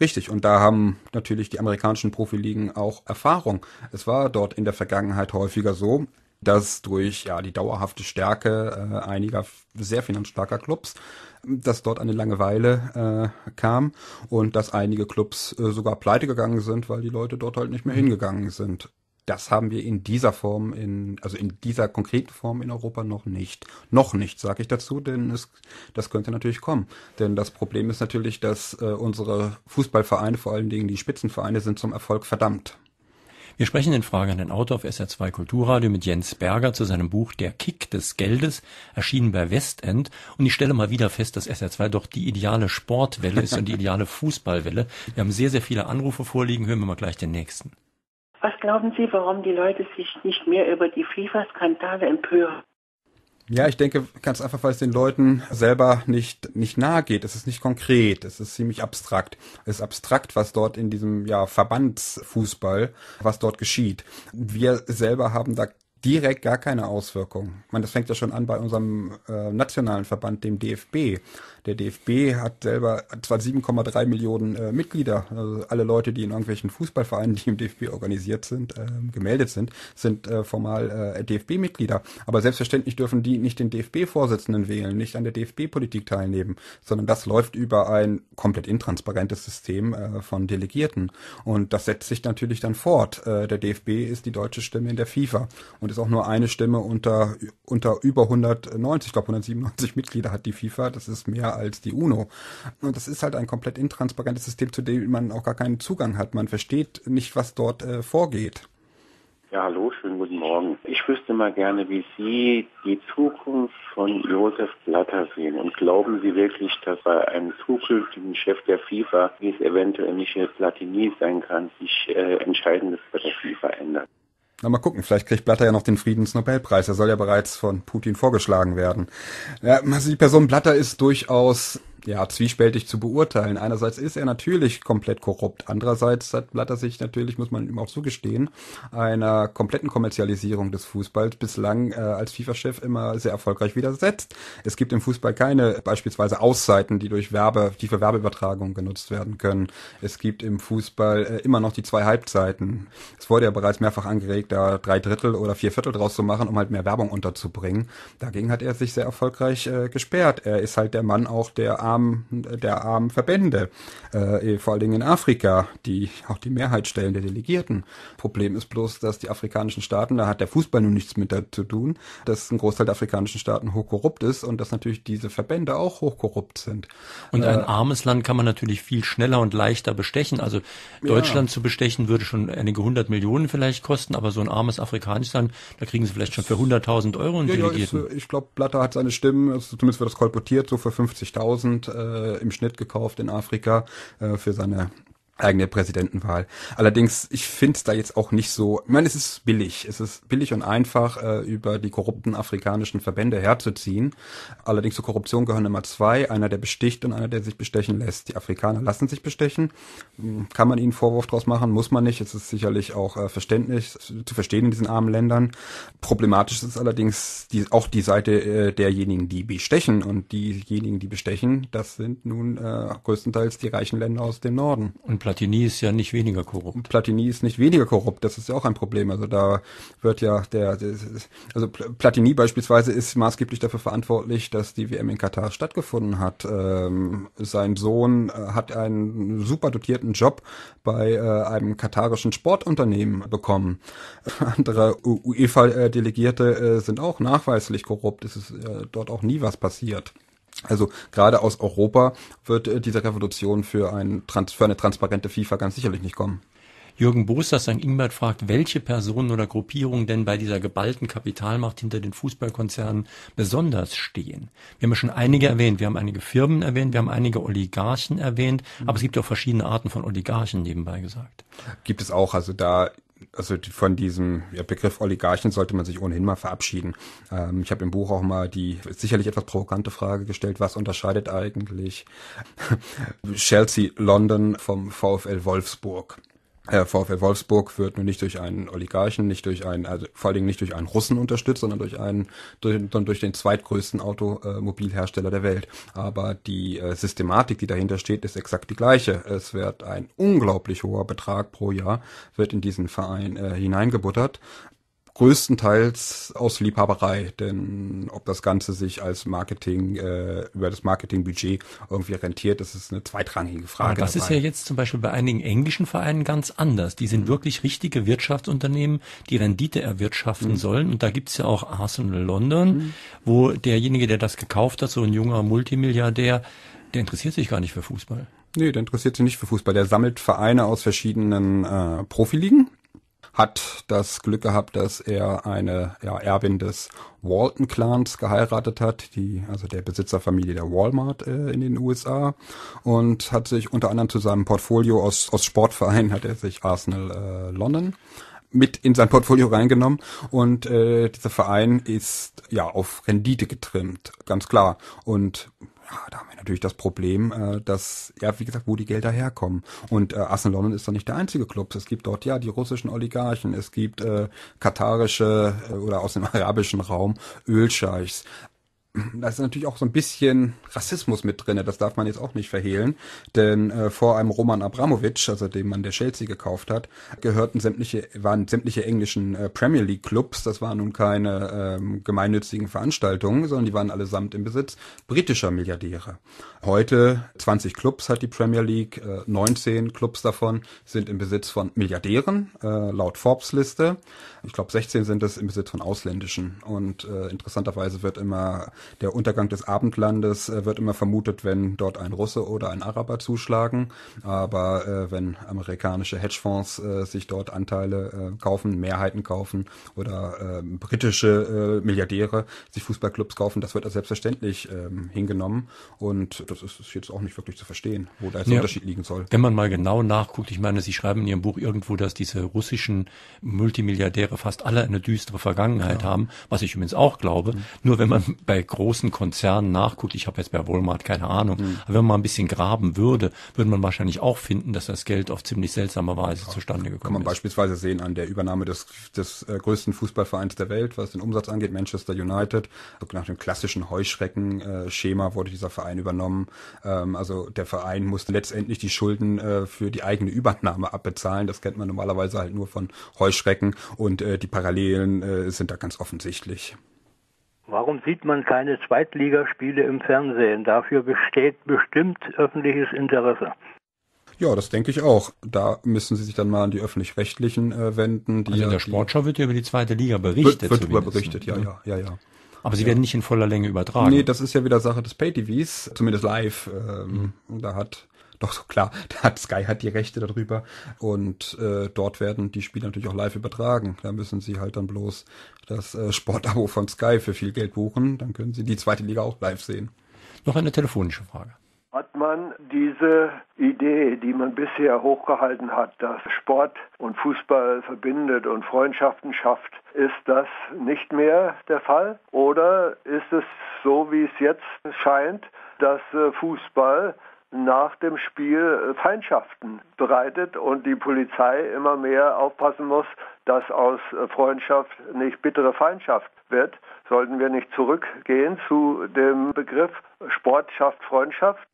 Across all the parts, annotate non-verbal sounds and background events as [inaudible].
Richtig, und da haben natürlich die amerikanischen Profiligen auch Erfahrung. Es war dort in der Vergangenheit häufiger so, dass durch ja die dauerhafte Stärke äh, einiger sehr finanzstarker Clubs, dass dort eine Langeweile äh, kam und dass einige Clubs äh, sogar pleite gegangen sind, weil die Leute dort halt nicht mehr mhm. hingegangen sind das haben wir in dieser Form, in, also in dieser konkreten Form in Europa noch nicht. Noch nicht, sage ich dazu, denn es, das könnte natürlich kommen. Denn das Problem ist natürlich, dass äh, unsere Fußballvereine, vor allen Dingen die Spitzenvereine, sind zum Erfolg verdammt. Wir sprechen in Frage an den Autor auf SR2 Kulturradio mit Jens Berger zu seinem Buch Der Kick des Geldes, erschienen bei Westend. Und ich stelle mal wieder fest, dass SR2 doch die ideale Sportwelle ist und die [laughs] ideale Fußballwelle. Wir haben sehr, sehr viele Anrufe vorliegen. Hören wir mal gleich den nächsten. Was glauben Sie, warum die Leute sich nicht mehr über die FIFA-Skandale empören? Ja, ich denke ganz einfach, weil es den Leuten selber nicht, nicht nahe geht. Es ist nicht konkret, es ist ziemlich abstrakt. Es ist abstrakt, was dort in diesem ja, Verbandsfußball, was dort geschieht. Wir selber haben da direkt gar keine Auswirkungen. Man, das fängt ja schon an bei unserem äh, nationalen Verband, dem DFB. Der DFB hat selber zwar 7,3 Millionen äh, Mitglieder, also alle Leute, die in irgendwelchen Fußballvereinen, die im DFB organisiert sind, äh, gemeldet sind, sind äh, formal äh, DFB-Mitglieder. Aber selbstverständlich dürfen die nicht den DFB-Vorsitzenden wählen, nicht an der DFB-Politik teilnehmen, sondern das läuft über ein komplett intransparentes System äh, von Delegierten. Und das setzt sich natürlich dann fort. Äh, der DFB ist die deutsche Stimme in der FIFA und ist auch nur eine Stimme unter, unter über 190, ich glaube 197 Mitglieder hat die FIFA. Das ist mehr als die UNO. Und das ist halt ein komplett intransparentes System, zu dem man auch gar keinen Zugang hat. Man versteht nicht, was dort äh, vorgeht. Ja, hallo, schönen guten Morgen. Ich wüsste mal gerne, wie Sie die Zukunft von Josef Blatter sehen. Und glauben Sie wirklich, dass bei einem zukünftigen Chef der FIFA, wie es eventuell Michel Platini sein kann, sich äh, Entscheidendes bei der FIFA na, mal gucken, vielleicht kriegt Blatter ja noch den Friedensnobelpreis. Er soll ja bereits von Putin vorgeschlagen werden. Ja, also die Person Blatter ist durchaus ja, zwiespältig zu beurteilen. Einerseits ist er natürlich komplett korrupt, andererseits hat Blatter sich natürlich, muss man ihm auch zugestehen, einer kompletten Kommerzialisierung des Fußballs bislang äh, als FIFA-Chef immer sehr erfolgreich widersetzt. Es gibt im Fußball keine beispielsweise Auszeiten, die durch Werbe, die für Werbeübertragung genutzt werden können. Es gibt im Fußball äh, immer noch die zwei Halbzeiten. Es wurde ja bereits mehrfach angeregt, da drei Drittel oder vier Viertel draus zu machen, um halt mehr Werbung unterzubringen. Dagegen hat er sich sehr erfolgreich äh, gesperrt. Er ist halt der Mann auch, der A Armen, der armen Verbände, äh, vor allen Dingen in Afrika, die auch die Mehrheit stellen der Delegierten. Problem ist bloß, dass die afrikanischen Staaten, da hat der Fußball nun nichts mit zu tun, dass ein Großteil der afrikanischen Staaten hochkorrupt ist und dass natürlich diese Verbände auch hochkorrupt sind. Und ein äh, armes Land kann man natürlich viel schneller und leichter bestechen. Also Deutschland ja. zu bestechen würde schon einige hundert Millionen vielleicht kosten, aber so ein armes afrikanisches Land, da kriegen sie vielleicht schon für 100.000 Euro einen ja, Delegierten. Ja, äh, ich, ich glaube, Blatter hat seine Stimmen, also zumindest wird das kolportiert, so für 50.000 Pfund äh, im Schnitt gekauft in Afrika äh, für seine eigene Präsidentenwahl. Allerdings, ich finde es da jetzt auch nicht so, ich meine, es ist billig. Es ist billig und einfach, äh, über die korrupten afrikanischen Verbände herzuziehen. Allerdings zur Korruption gehören immer zwei, einer, der besticht und einer, der sich bestechen lässt. Die Afrikaner lassen sich bestechen. Hm, kann man ihnen Vorwurf draus machen? Muss man nicht. Es ist sicherlich auch äh, verständlich zu verstehen in diesen armen Ländern. Problematisch ist allerdings die, auch die Seite äh, derjenigen, die bestechen. Und diejenigen, die bestechen, das sind nun äh, größtenteils die reichen Länder aus dem Norden. Und Platini ist ja nicht weniger korrupt. Platini ist nicht weniger korrupt, das ist ja auch ein Problem. Also da wird ja der, also Platini beispielsweise ist maßgeblich dafür verantwortlich, dass die WM in Katar stattgefunden hat. Ähm, sein Sohn äh, hat einen super dotierten Job bei äh, einem katarischen Sportunternehmen bekommen. [laughs] Andere UEFA-Delegierte äh, sind auch nachweislich korrupt. Es ist äh, dort auch nie was passiert. Also gerade aus Europa wird äh, diese Revolution für, ein, für eine transparente FIFA ganz sicherlich nicht kommen. Jürgen Boster St. Ingbert fragt, welche Personen oder Gruppierungen denn bei dieser geballten Kapitalmacht hinter den Fußballkonzernen besonders stehen. Wir haben ja schon einige erwähnt, wir haben einige Firmen erwähnt, wir haben einige Oligarchen erwähnt, aber mhm. es gibt auch verschiedene Arten von Oligarchen nebenbei gesagt. Gibt es auch, also da also von diesem Begriff Oligarchen sollte man sich ohnehin mal verabschieden. Ähm, ich habe im Buch auch mal die sicherlich etwas provokante Frage gestellt, was unterscheidet eigentlich [laughs] Chelsea London vom VfL Wolfsburg? Äh, VfL Wolfsburg wird nur nicht durch einen Oligarchen, nicht durch einen, also vor allen Dingen nicht durch einen Russen unterstützt, sondern durch einen, durch, durch den zweitgrößten Automobilhersteller der Welt. Aber die äh, Systematik, die dahinter steht, ist exakt die gleiche. Es wird ein unglaublich hoher Betrag pro Jahr wird in diesen Verein äh, hineingebuttert, größtenteils aus Liebhaberei, denn ob das Ganze sich als Marketing, äh, über das Marketingbudget irgendwie rentiert, das ist eine zweitrangige Frage. Aber das dabei. ist ja jetzt zum Beispiel bei einigen englischen Vereinen ganz anders. Die sind mhm. wirklich richtige Wirtschaftsunternehmen, die Rendite erwirtschaften mhm. sollen. Und da gibt's ja auch Arsenal London, mhm. wo derjenige, der das gekauft hat, so ein junger Multimilliardär, der interessiert sich gar nicht für Fußball. Nee, der interessiert sich nicht für Fußball. Der sammelt Vereine aus verschiedenen äh, Profiligen hat das Glück gehabt, dass er eine ja, Erbin des Walton-Clans geheiratet hat, die also der Besitzerfamilie der Walmart äh, in den USA und hat sich unter anderem zu seinem Portfolio aus, aus Sportvereinen hat er sich Arsenal äh, London mit in sein Portfolio reingenommen und äh, dieser Verein ist ja auf Rendite getrimmt, ganz klar und ja, ah, da haben wir natürlich das Problem, äh, dass, ja, wie gesagt, wo die Gelder herkommen. Und äh, Arsenal London ist doch nicht der einzige Club. Es gibt dort, ja, die russischen Oligarchen, es gibt äh, katarische äh, oder aus dem [laughs] arabischen Raum Ölscheichs da ist natürlich auch so ein bisschen Rassismus mit drinne. Das darf man jetzt auch nicht verhehlen, denn äh, vor einem Roman Abramowitsch, also dem man der Chelsea gekauft hat, gehörten sämtliche waren sämtliche englischen äh, Premier League Clubs. Das waren nun keine ähm, gemeinnützigen Veranstaltungen, sondern die waren allesamt im Besitz britischer Milliardäre. Heute 20 Clubs hat die Premier League, äh, 19 Clubs davon sind im Besitz von Milliardären äh, laut Forbes Liste. Ich glaube 16 sind es im Besitz von ausländischen und äh, interessanterweise wird immer der Untergang des Abendlandes äh, wird immer vermutet, wenn dort ein Russe oder ein Araber zuschlagen. Aber äh, wenn amerikanische Hedgefonds äh, sich dort Anteile äh, kaufen, Mehrheiten kaufen oder äh, britische äh, Milliardäre sich Fußballclubs kaufen, das wird als selbstverständlich ähm, hingenommen. Und das ist jetzt auch nicht wirklich zu verstehen, wo da jetzt ja, Unterschied liegen soll. Wenn man mal genau nachguckt, ich meine, Sie schreiben in Ihrem Buch irgendwo, dass diese russischen Multimilliardäre fast alle eine düstere Vergangenheit ja. Genau. haben, was ich übrigens auch glaube. Mhm. Nur wenn man bei großen Konzernen nachguckt, ich habe jetzt bei Walmart keine Ahnung, mhm. aber wenn man mal ein bisschen graben würde, würde man wahrscheinlich auch finden, dass das Geld auf ziemlich seltsame Weise ja, zustande gekommen ist. Kann man ist. beispielsweise sehen an der Übernahme des, des äh, größten Fußballvereins der Welt, was den Umsatz angeht, Manchester United. Also nach dem klassischen heuschrecken äh, wurde dieser Verein übernommen. Ähm, also der Verein musste letztendlich die Schulden äh, für die eigene Übernahme abbezahlen. Das kennt man normalerweise halt nur von Heuschrecken und äh, die Parallelen äh, sind da ganz offensichtlich. Warum sieht man keine Zweitligaspiele im Fernsehen? Dafür besteht bestimmt öffentliches Interesse. Ja, das denke ich auch. Da müssen Sie sich dann mal an die öffentlich-rechtlichen äh, wenden. Die also in der Sportschau wird ja über die zweite Liga berichtet. Wird, wird über berichtet, ja, ne? ja, ja, ja. Aber sie ja. werden nicht in voller Länge übertragen. Nee, das ist ja wieder Sache des Pay-TVs, zumindest live. Ähm, mhm. Da hat doch so klar, [laughs] hat, Sky hat die Rechte darüber und äh, dort werden die Spiele natürlich auch live übertragen. Da müssen sie halt dann bloß das äh, Sportabo von Sky für viel Geld buchen, dann können sie die zweite Liga auch live sehen. Noch eine telefonische Frage. Hat man diese Idee, die man bisher hochgehalten hat, dass Sport und Fußball verbindet und Freundschaften schafft, ist das nicht mehr der Fall? Oder ist es so, wie es jetzt scheint, dass äh, Fußball nach dem Spiel äh, Feindschaften bereitet und die Polizei immer mehr aufpassen muss, dass aus äh, Freundschaft nicht bittere Feindschaft wird. Sollten wir nicht zurückgehen zu dem Begriff Sport schafft Freundschaft?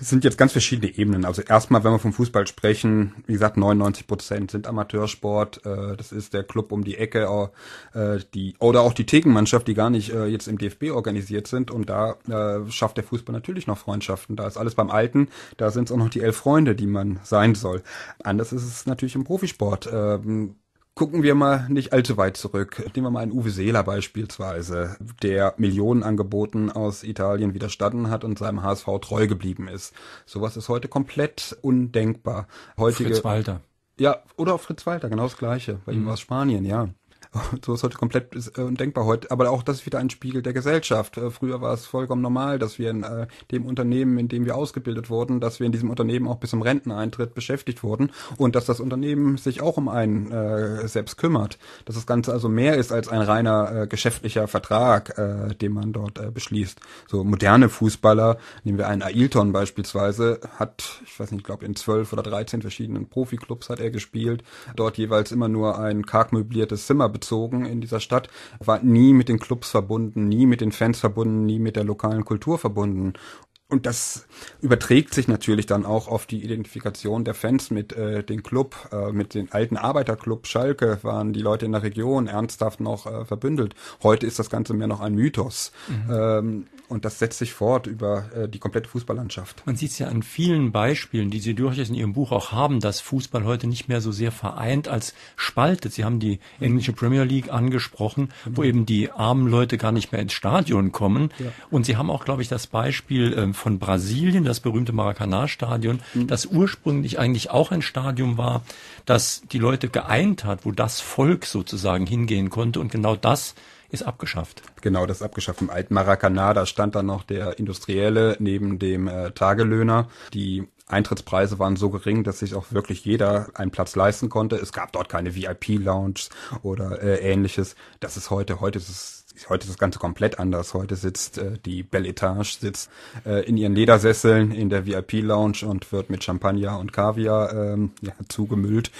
Es sind jetzt ganz verschiedene Ebenen. Also erstmal, wenn wir vom Fußball sprechen, wie gesagt, 99 Prozent sind Amateursport. Äh, das ist der Club um die Ecke, äh, die oder auch die Thekenmannschaft, die gar nicht äh, jetzt im DFB organisiert sind. Und da äh, schafft der Fußball natürlich noch Freundschaften. Da ist alles beim Alten. Da sind es auch noch die elf Freunde, die man sein soll. Anders ist es natürlich im Profisport. Ähm, Gucken wir mal nicht allzu weit zurück. Nehmen wir mal einen Uwe Seeler beispielsweise, der Millionenangeboten aus Italien widerstanden hat und seinem HSV treu geblieben ist. Sowas ist heute komplett undenkbar. Heutige, Fritz Walter. Ja, oder auch Fritz Walter, genau das Gleiche. Bei mhm. ihm war es Spanien, ja. [laughs] So ist heute äh, komplett undenkbar heute. Aber auch das ist wieder ein Spiegel der Gesellschaft. Äh, früher war es vollkommen normal, dass wir in äh, dem Unternehmen, in dem wir ausgebildet wurden, dass wir in diesem Unternehmen auch bis zum Renteneintritt beschäftigt wurden und dass das Unternehmen sich auch um einen äh, selbst kümmert. Dass das Ganze also mehr ist als ein reiner äh, geschäftlicher Vertrag, äh, den man dort äh, beschließt. So moderne Fußballer, nehmen wir einen Ailton beispielsweise, hat, ich weiß nicht, ich glaube in zwölf oder dreizehn verschiedenen Profiklubs hat er gespielt, dort jeweils immer nur ein karg möbliertes Zimmer bezahlt aufgezogen in dieser Stadt, war nie mit den Clubs verbunden, nie mit den Fans verbunden, nie mit der lokalen Kultur verbunden. Und das überträgt sich natürlich dann auch auf die Identifikation der Fans mit äh, dem Club, äh, mit den alten Arbeiterclub Schalke waren die Leute in der Region ernsthaft noch äh, verbündelt. Heute ist das Ganze mehr noch ein Mythos. Mhm. Ähm, und das setzt sich fort über äh, die komplette Fußballlandschaft. Man sieht es ja an vielen Beispielen, die Sie durchaus in Ihrem Buch auch haben, dass Fußball heute nicht mehr so sehr vereint als spaltet. Sie haben die englische Premier League angesprochen, wo genau. eben die armen Leute gar nicht mehr ins Stadion kommen. Ja. Und Sie haben auch, glaube ich, das Beispiel äh, von Brasilien, das berühmte Maracanã-Stadion, mhm. das ursprünglich eigentlich auch ein Stadion war, das die Leute geeint hat, wo das Volk sozusagen hingehen konnte. Und genau das ist abgeschafft. Genau, das ist abgeschafft. Im alten Maracaná, da stand dann noch der Industrielle neben dem äh, Tagelöhner. Die Eintrittspreise waren so gering, dass sich auch wirklich jeder einen Platz leisten konnte. Es gab dort keine VIP-Lounge oder äh, ähnliches. Das ist heute, heute ist es heute ist das Ganze komplett anders. Heute sitzt äh, die Belle Etage sitzt äh, in ihren Ledersesseln in der VIP-Lounge und wird mit Champagner und Kaviar ähm, ja, zugemüllt,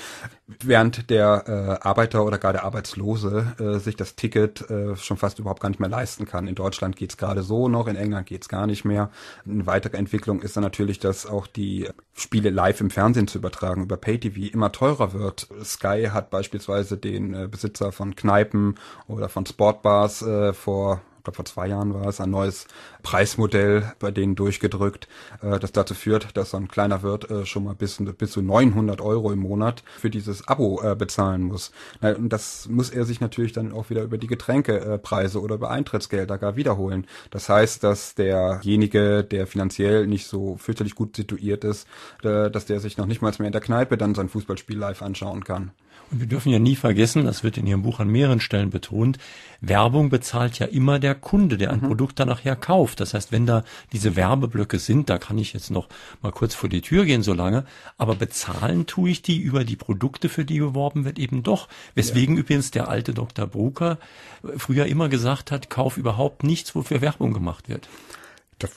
während der äh, Arbeiter oder gar der Arbeitslose äh, sich das Ticket äh, schon fast überhaupt gar nicht mehr leisten kann. In Deutschland geht's gerade so noch, in England geht's gar nicht mehr. Eine weitere Entwicklung ist dann natürlich, dass auch die Spiele live im Fernsehen zu übertragen über PayTV immer teurer wird. Sky hat beispielsweise den äh, Besitzer von Kneipen oder von Sportbars äh, vor glaube vor zwei Jahren war es, ein neues Preismodell bei denen durchgedrückt, äh, das dazu führt, dass so ein kleiner Wirt äh, schon mal bis, bis zu 900 Euro im Monat für dieses Abo äh, bezahlen muss. Na, und das muss er sich natürlich dann auch wieder über die Getränkepreise äh, oder über Eintrittsgelder gar wiederholen. Das heißt, dass derjenige, der finanziell nicht so fürchterlich gut situiert ist, äh, dass der sich noch nicht mal mehr in der Kneipe dann sein Fußballspiel live anschauen kann. Und wir dürfen ja nie vergessen, das wird in Ihrem Buch an mehreren Stellen betont, Werbung bezahlt ja immer der Kunde, der ein mhm. Produkt dann nachher kauft. Das heißt, wenn da diese Werbeblöcke sind, da kann ich jetzt noch mal kurz vor die Tür gehen, solange. Aber bezahlen tue ich die über die Produkte, für die geworben wird, eben doch. Weswegen ja. übrigens der alte Dr. Brucker äh, früher immer gesagt hat, kauf überhaupt nichts, wofür Werbung gemacht wird.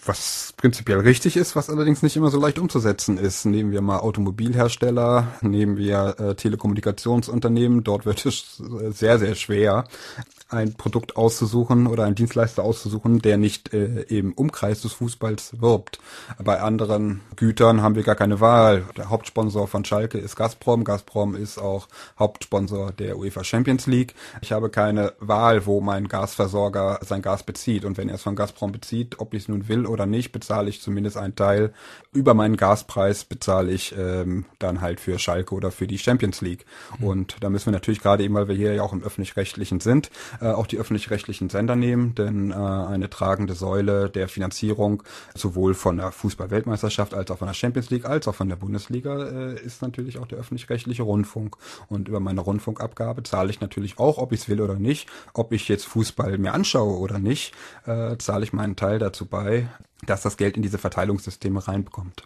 Was prinzipiell richtig ist, was allerdings nicht immer so leicht umzusetzen ist. Nehmen wir mal Automobilhersteller, nehmen wir äh, Telekommunikationsunternehmen, dort wird es äh, sehr, sehr schwer, ein Produkt auszusuchen oder einen Dienstleister auszusuchen, der nicht äh, im Umkreis des Fußballs wirbt. Bei anderen Gütern haben wir gar keine Wahl. Der Hauptsponsor von Schalke ist Gazprom. Gazprom ist auch Hauptsponsor der UEFA Champions League. Ich habe keine Wahl, wo mein Gasversorger sein Gas bezieht. Und wenn er es von Gazprom bezieht, ob ich es nun will oder nicht, bezahle ich zumindest einen Teil. Über meinen Gaspreis bezahle ich ähm, dann halt für Schalke oder für die Champions League. Mhm. Und da müssen wir natürlich gerade eben, weil wir hier ja auch im öffentlich-rechtlichen sind, äh, auch die öffentlich-rechtlichen Sender nehmen, denn äh, eine tragende Säule der Finanzierung sowohl von der Fußball-Weltmeisterschaft als auch von der Champions League als auch von der Bundesliga äh, ist natürlich auch der öffentlich-rechtliche Rundfunk. Und über meine Rundfunkabgabe zahle ich natürlich auch, ob ich es will oder nicht, ob ich jetzt Fußball mir anschaue oder nicht, äh, zahle ich meinen Teil dazu bei, dass das Geld in diese Verteilungssysteme reinbekommt.